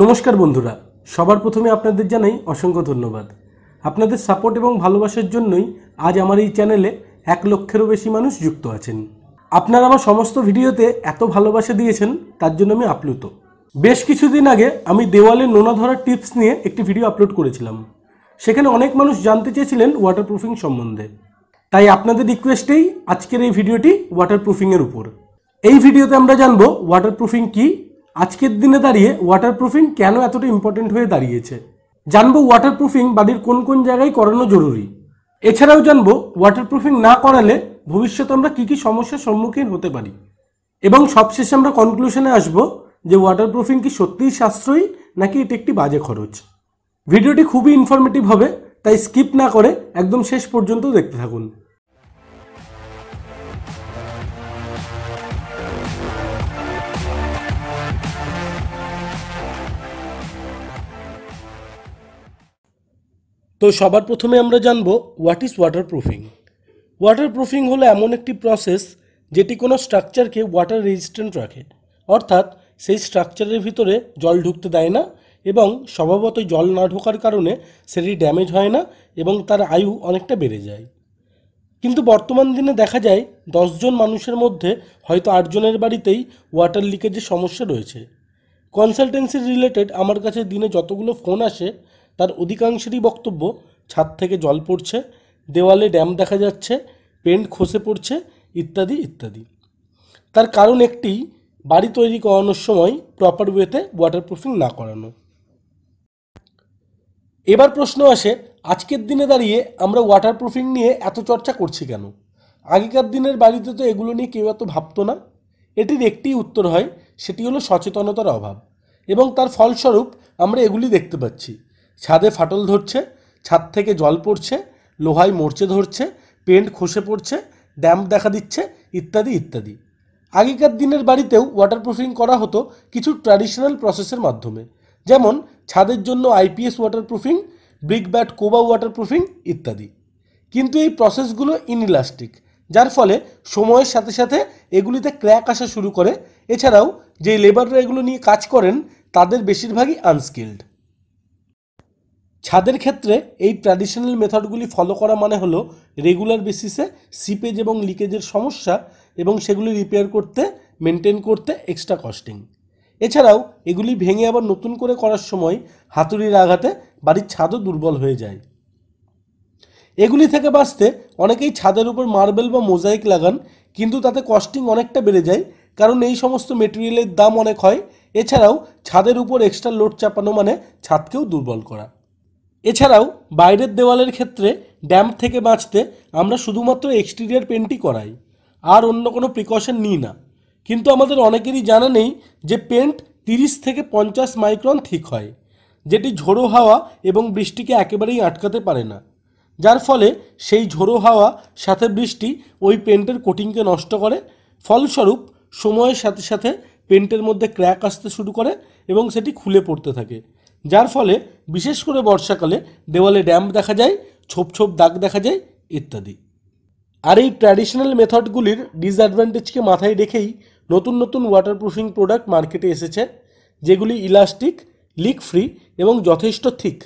নমস্কার বন্ধুরা সবার প্রথমে আপনাদের জানাই অসংখ্য ধন্যবাদ আপনাদের সাপোর্ট এবং ভালোবাসার জন্যই আজ আমার এই চ্যানেলে এক লক্ষেরও বেশি মানুষ যুক্ত আছেন আপনারা আমার সমস্ত ভিডিওতে এত ভালোবাসা দিয়েছেন তার জন্য আমি আপ্লুত বেশ কিছুদিন আগে আমি দেওয়ালে নোনা ধরার টিপস নিয়ে একটি ভিডিও আপলোড করেছিলাম সেখানে অনেক মানুষ জানতে চেয়েছিলেন ওয়াটারপ্রুফিং সম্বন্ধে তাই আপনাদের রিকোয়েস্টেই আজকের এই ভিডিওটি ওয়াটারপ্রুফিংয়ের উপর এই ভিডিওতে আমরা জানবো ওয়াটারপ্রুফিং কী আজকের দিনে দাঁড়িয়ে ওয়াটারপ্রুফিং কেন এতটা ইম্পর্টেন্ট হয়ে দাঁড়িয়েছে জানবো ওয়াটারপ্রুফিং বাড়ির কোন কোন জায়গায় করানো জরুরি এছাড়াও জানবো ওয়াটারপ্রুফিং না করালে ভবিষ্যতে আমরা কী কী সমস্যার সম্মুখীন হতে পারি এবং সবশেষে আমরা কনক্লুশনে আসব যে ওয়াটারপ্রুফিং কি সত্যিই সাশ্রয়ী নাকি এটি একটি বাজে খরচ ভিডিওটি খুবই ইনফরমেটিভ হবে তাই স্কিপ না করে একদম শেষ পর্যন্ত দেখতে থাকুন তো সবার প্রথমে আমরা জানব হোয়াট ইজ ওয়াটারপ্রুফিং ওয়াটারপ্রুফিং হলো এমন একটি প্রসেস যেটি কোনো স্ট্রাকচারকে ওয়াটার রেজিস্ট্যান্ট রাখে অর্থাৎ সেই স্ট্রাকচারের ভিতরে জল ঢুকতে দেয় না এবং স্বভাবতই জল না ঢোকার কারণে সেটি ড্যামেজ হয় না এবং তার আয়ু অনেকটা বেড়ে যায় কিন্তু বর্তমান দিনে দেখা যায় দশজন মানুষের মধ্যে হয়তো আটজনের বাড়িতেই ওয়াটার লিকেজের সমস্যা রয়েছে কনসালটেন্সি রিলেটেড আমার কাছে দিনে যতগুলো ফোন আসে তার অধিকাংশেরই বক্তব্য ছাদ থেকে জল পড়ছে দেওয়ালে ড্যাম দেখা যাচ্ছে পেন্ট খসে পড়ছে ইত্যাদি ইত্যাদি তার কারণ একটি বাড়ি তৈরি করানোর সময় প্রপার ওয়েতে ওয়াটারপ্রুফিং না করানো এবার প্রশ্ন আসে আজকের দিনে দাঁড়িয়ে আমরা ওয়াটারপ্রুফিং নিয়ে এত চর্চা করছি কেন আগেকার দিনের বাড়িতে তো এগুলো নিয়ে কেউ এত ভাবতো না এটির একটি উত্তর হয় সেটি হলো সচেতনতার অভাব এবং তার ফলস্বরূপ আমরা এগুলি দেখতে পাচ্ছি ছাদে ফাটল ধরছে ছাদ থেকে জল পড়ছে লোহায় মরচে ধরছে পেন্ট খসে পড়ছে ড্যাম্প দেখা দিচ্ছে ইত্যাদি ইত্যাদি আগেকার দিনের বাড়িতেও ওয়াটারপ্রুফিং করা হতো কিছু ট্র্যাডিশনাল প্রসেসের মাধ্যমে যেমন ছাদের জন্য IPS waterproofing brick bat coba waterproofing ইত্যাদি কিন্তু এই প্রসেসগুলো ইনইলাস্টিক যার ফলে সময়ের সাথে সাথে এগুলিতে ক্র্যাক আসা শুরু করে এছাড়াও যে লেবাররা এগুলো নিয়ে কাজ করেন তাদের বেশিরভাগই আনস্কিল্ড ছাদের ক্ষেত্রে এই ট্র্যাডিশনাল মেথডগুলি ফলো করা মানে হলো রেগুলার বেসিসে সিপেজ এবং লিকেজের সমস্যা এবং সেগুলি রিপেয়ার করতে মেনটেন করতে এক্সট্রা কস্টিং এছাড়াও এগুলি ভেঙে আবার নতুন করে করার সময় হাতুড়ির আঘাতে বাড়ির ছাদও দুর্বল হয়ে যায় এগুলি থেকে বাঁচতে অনেকেই ছাদের উপর মার্বেল বা মোজাইক লাগান কিন্তু তাতে কস্টিং অনেকটা বেড়ে যায় কারণ এই সমস্ত মেটেরিয়ালের দাম অনেক হয় এছাড়াও ছাদের উপর এক্সট্রা লোড চাপানো মানে ছাদকেও দুর্বল করা এছাড়াও বাইরের দেওয়ালের ক্ষেত্রে ড্যাম্প থেকে বাঁচতে আমরা শুধুমাত্র এক্সটিরিয়ার পেন্টই করাই আর অন্য কোনো প্রিকশন নিই না কিন্তু আমাদের অনেকেরই জানা নেই যে পেন্ট তিরিশ থেকে পঞ্চাশ মাইক্রন ঠিক হয় যেটি ঝোড়ো হাওয়া এবং বৃষ্টিকে একেবারেই আটকাতে পারে না যার ফলে সেই ঝোড়ো হাওয়া সাথে বৃষ্টি ওই পেন্টের কোটিংকে নষ্ট করে ফলস্বরূপ সময়ের সাথে সাথে পেন্টের মধ্যে ক্র্যাক আসতে শুরু করে এবং সেটি খুলে পড়তে থাকে যার ফলে বিশেষ করে বর্ষাকালে দেওয়ালে ড্যাম্প দেখা যায় ছোপ ছোপ দাগ দেখা যায় ইত্যাদি আর এই ট্র্যাডিশনাল মেথডগুলির ডিসঅ্যাডভান্টেজকে মাথায় রেখেই নতুন নতুন ওয়াটারপ্রুফিং প্রোডাক্ট মার্কেটে এসেছে যেগুলি ইলাস্টিক লিক ফ্রি এবং যথেষ্ট থিক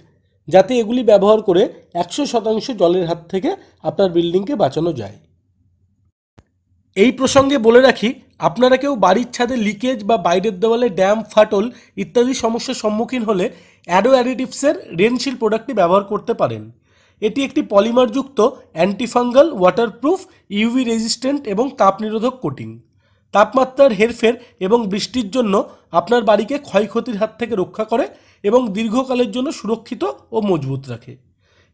যাতে এগুলি ব্যবহার করে একশো শতাংশ জলের হাত থেকে আপনার বিল্ডিংকে বাঁচানো যায় এই প্রসঙ্গে বলে রাখি আপনারা কেউ বাড়ির ছাদে লিকেজ বা বাইরের দেওয়ালে ড্যাম ফাটল ইত্যাদি সমস্যার সম্মুখীন হলে অ্যাডো অ্যাডিটিভসের রেনশিল প্রোডাক্টটি ব্যবহার করতে পারেন এটি একটি পলিমারযুক্ত অ্যান্টিফাঙ্গাল ওয়াটারপ্রুফ ইউভি রেজিস্ট্যান্ট এবং তাপ নিরোধক কোটিং তাপমাত্রার হেরফের এবং বৃষ্টির জন্য আপনার বাড়িকে ক্ষয়ক্ষতির হাত থেকে রক্ষা করে এবং দীর্ঘকালের জন্য সুরক্ষিত ও মজবুত রাখে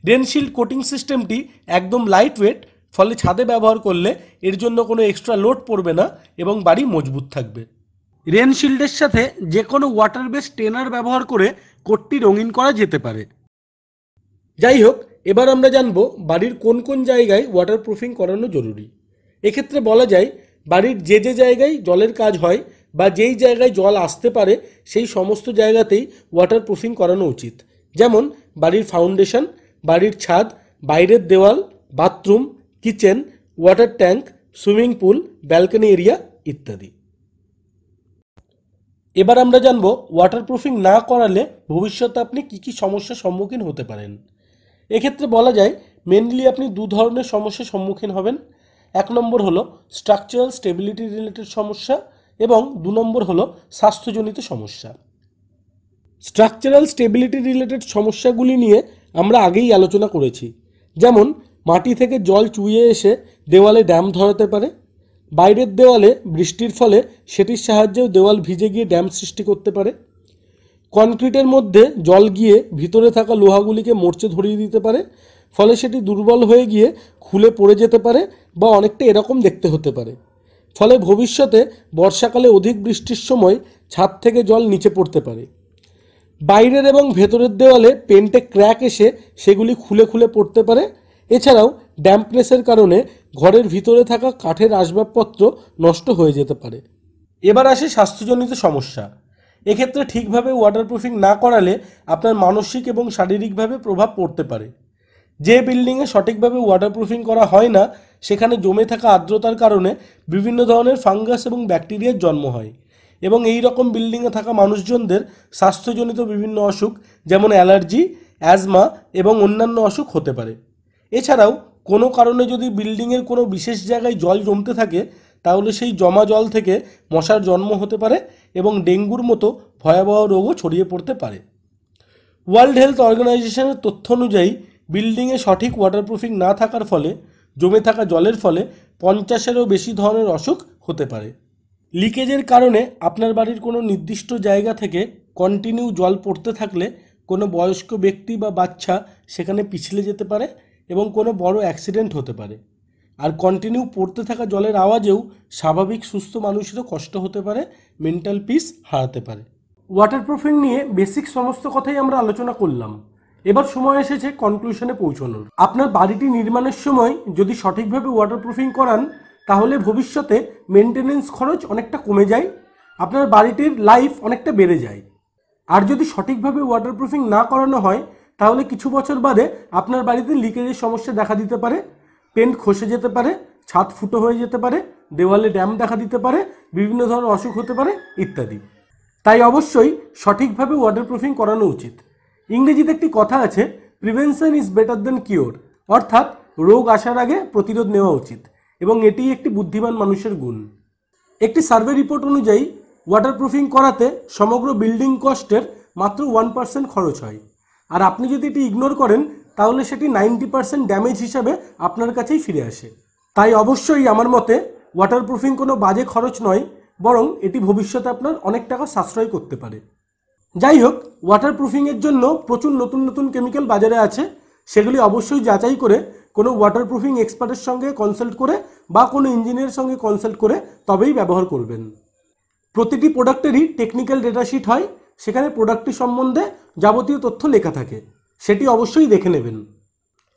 রেনশিল্ড কোটিং সিস্টেমটি একদম লাইট ওয়েট ফলে ছাদে ব্যবহার করলে এর জন্য কোনো এক্সট্রা লোড পড়বে না এবং বাড়ি মজবুত থাকবে রেন শিল্ডের সাথে যে কোনো ওয়াটার বেস টেনার ব্যবহার করে কোটটি রঙিন করা যেতে পারে যাই হোক এবার আমরা জানব বাড়ির কোন কোন জায়গায় ওয়াটার প্রুফিং করানো জরুরি এক্ষেত্রে বলা যায় বাড়ির যে যে জায়গায় জলের কাজ হয় বা যেই জায়গায় জল আসতে পারে সেই সমস্ত জায়গাতেই ওয়াটার প্রুফিং করানো উচিত যেমন বাড়ির ফাউন্ডেশন বাড়ির ছাদ বাইরের দেওয়াল bathroom kitchen water tank swimming pool balcony area ইত্যাদি এবার আমরা জানব ওয়াটারপ্রুফিং না করালে ভবিষ্যতে আপনি কী কী সমস্যার সম্মুখীন হতে পারেন এক্ষেত্রে বলা যায় মেনলি আপনি দু ধরনের সমস্যার সম্মুখীন হবেন এক নম্বর হলো স্ট্রাকচারাল স্টেবিলিটি রিলেটেড সমস্যা এবং দু নম্বর হলো স্বাস্থ্যজনিত সমস্যা স্ট্রাকচারাল স্টেবিলিটি রিলেটেড সমস্যাগুলি নিয়ে আমরা আগেই আলোচনা করেছি যেমন মাটি থেকে জল চুইয়ে এসে দেওয়ালে ড্যাম ধরাতে পারে বাইরের দেওয়ালে বৃষ্টির ফলে সেটির সাহায্যেও দেওয়াল ভিজে গিয়ে ড্যাম সৃষ্টি করতে পারে কনক্রিটের মধ্যে জল গিয়ে ভিতরে থাকা লোহাগুলিকে মরচে ধরিয়ে দিতে পারে ফলে সেটি দুর্বল হয়ে গিয়ে খুলে পড়ে যেতে পারে বা অনেকটা এরকম দেখতে হতে পারে ফলে ভবিষ্যতে বর্ষাকালে অধিক বৃষ্টির সময় ছাদ থেকে জল নিচে পড়তে পারে বাইরের এবং ভেতরের দেওয়ালে পেন্টে ক্র্যাক এসে সেগুলি খুলে খুলে পড়তে পারে এছাড়াও ড্যাম্পনেসের কারণে ঘরের ভিতরে থাকা কাঠের আসবাবপত্র নষ্ট হয়ে যেতে পারে এবার আসে স্বাস্থ্যজনিত সমস্যা এক্ষেত্রে ঠিকভাবে ওয়াটারপ্রুফিং না করালে আপনার মানসিক এবং শারীরিকভাবে প্রভাব পড়তে পারে যে বিল্ডিংয়ে সঠিকভাবে ওয়াটারপ্রুফিং করা হয় না সেখানে জমে থাকা আর্দ্রতার কারণে বিভিন্ন ধরনের ফাঙ্গাস এবং ব্যাকটেরিয়ার জন্ম হয় এবং এই রকম বিল্ডিংয়ে থাকা মানুষজনদের স্বাস্থ্যজনিত বিভিন্ন অসুখ যেমন অ্যালার্জি অ্যাজমা এবং অন্যান্য অসুখ হতে পারে এছাড়াও কোনো কারণে যদি বিল্ডিংয়ের কোনো বিশেষ জায়গায় জল জমতে থাকে তাহলে সেই জমা জল থেকে মশার জন্ম হতে পারে এবং ডেঙ্গুর মতো ভয়াবহ রোগও ছড়িয়ে পড়তে পারে ওয়ার্ল্ড হেলথ অর্গানাইজেশনের তথ্য অনুযায়ী বিল্ডিংয়ে সঠিক ওয়াটারপ্রুফিং না থাকার ফলে জমে থাকা জলের ফলে পঞ্চাশেরও বেশি ধরনের অসুখ হতে পারে লিকেজের কারণে আপনার বাড়ির কোনো নির্দিষ্ট জায়গা থেকে কন্টিনিউ জল পড়তে থাকলে কোনো বয়স্ক ব্যক্তি বা বাচ্চা সেখানে পিছলে যেতে পারে এবং কোনো বড় অ্যাক্সিডেন্ট হতে পারে আর কন্টিনিউ পড়তে থাকা জলের আওয়াজেও স্বাভাবিক সুস্থ মানুষেরও কষ্ট হতে পারে মেন্টাল পিস হারাতে পারে ওয়াটার প্রুফিং নিয়ে বেসিক সমস্ত কথাই আমরা আলোচনা করলাম এবার সময় এসেছে কনক্লুশনে পৌঁছানোর আপনার বাড়িটি নির্মাণের সময় যদি সঠিকভাবে ওয়াটার প্রুফিং করান তাহলে ভবিষ্যতে মেনটেনেন্স খরচ অনেকটা কমে যায় আপনার বাড়িটির লাইফ অনেকটা বেড়ে যায় আর যদি সঠিকভাবে ওয়াটারপ্রুফিং না করানো হয় তাহলে কিছু বছর বাদে আপনার বাড়িতে লিকেজের সমস্যা দেখা দিতে পারে পেন্ট খসে যেতে পারে ছাদ ফুটো হয়ে যেতে পারে দেওয়ালে ড্যাম দেখা দিতে পারে বিভিন্ন ধরনের অসুখ হতে পারে ইত্যাদি তাই অবশ্যই সঠিকভাবে ওয়াটারপ্রুফিং করানো উচিত ইংরেজিতে একটি কথা আছে prevention is better than cure অর্থাৎ রোগ আসার আগে প্রতিরোধ নেওয়া উচিত এবং এটি একটি বুদ্ধিমান মানুষের গুণ একটি সার্ভে রিপোর্ট অনুযায়ী ওয়াটারপ্রুফিং করাতে সমগ্র বিল্ডিং কস্টের মাত্র ওয়ান পার্সেন্ট খরচ হয় আর আপনি যদি এটি ইগনোর করেন তাহলে সেটি নাইনটি পারসেন্ট ড্যামেজ হিসাবে আপনার কাছেই ফিরে আসে তাই অবশ্যই আমার মতে ওয়াটারপ্রুফিং কোনো বাজে খরচ নয় বরং এটি ভবিষ্যতে আপনার অনেক টাকা সাশ্রয় করতে পারে যাই হোক ওয়াটারপ্রুফিংয়ের জন্য প্রচুর নতুন নতুন কেমিক্যাল বাজারে আছে সেগুলি অবশ্যই যাচাই করে কোনো ওয়াটারপ্রুফিং এক্সপার্টের সঙ্গে কনসাল্ট করে বা কোনো ইঞ্জিনিয়ারের সঙ্গে কনসাল্ট করে তবেই ব্যবহার করবেন প্রতিটি প্রোডাক্টেরই টেকনিক্যাল ডেটাশিট হয় সেখানে প্রোডাক্টটি সম্বন্ধে যাবতীয় তথ্য লেখা থাকে সেটি অবশ্যই দেখে নেবেন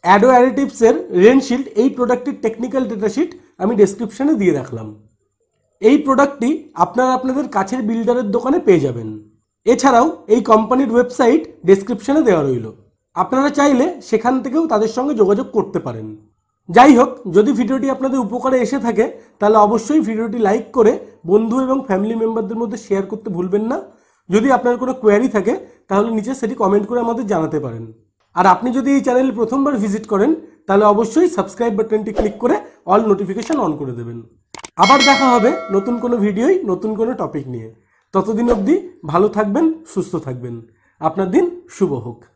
অ্যাডো অ্যারেটিভসের রেনশিল্ড এই প্রোডাক্টটির টেকনিক্যাল ডেটাশিট আমি ডেসক্রিপশানে দিয়ে রাখলাম এই প্রোডাক্টটি আপনারা আপনাদের কাছের বিল্ডারের দোকানে পেয়ে যাবেন এছাড়াও এই কোম্পানির ওয়েবসাইট ডেসক্রিপশানে দেওয়া রইল আপনারা চাইলে সেখান থেকেও তাদের সঙ্গে যোগাযোগ করতে পারেন যাই হোক যদি ভিডিওটি আপনাদের উপকারে এসে থাকে তাহলে অবশ্যই ভিডিওটি লাইক করে বন্ধু এবং ফ্যামিলি মেম্বারদের মধ্যে শেয়ার করতে ভুলবেন না যদি আপনার কোনো কোয়ারি থাকে তাহলে নিচে সেটি কমেন্ট করে আমাদের জানাতে পারেন আর আপনি যদি এই চ্যানেল প্রথমবার ভিজিট করেন তাহলে অবশ্যই সাবস্ক্রাইব বাটনটি ক্লিক করে অল নোটিফিকেশান অন করে দেবেন আবার দেখা হবে নতুন কোনো ভিডিওই নতুন কোনো টপিক নিয়ে ততদিন অবধি ভালো থাকবেন সুস্থ থাকবেন আপনার দিন শুভ হোক